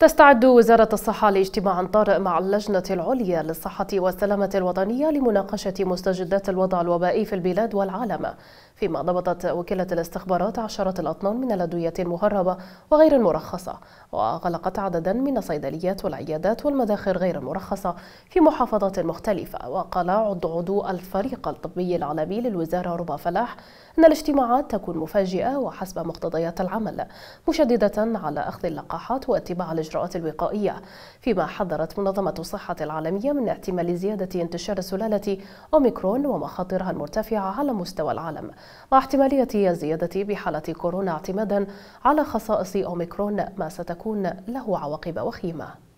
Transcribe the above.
تستعد وزارة الصحة لاجتماع طارئ مع اللجنة العليا للصحة والسلامة الوطنية لمناقشة مستجدات الوضع الوبائي في البلاد والعالم فيما ضبطت وكالة الاستخبارات عشرة الأطنان من الأدوية المهربة وغير المرخصة وغلقت عددا من الصيدليات والعيادات والمداخر غير المرخصة في محافظات مختلفة وقال عضو الفريق الطبي العالمي للوزارة ربا فلاح أن الاجتماعات تكون مفاجئة وحسب مقتضيات العمل مشددة على أخذ اللقاحات واتباع الإجراءات الوقائية فيما حذرت منظمة الصحة العالمية من احتمال زيادة انتشار سلالة أوميكرون ومخاطرها المرتفعة على مستوى العالم مع احتمالية الزيادة بحالة كورونا اعتمادا على خصائص أوميكرون ما ستكون له عواقب وخيمة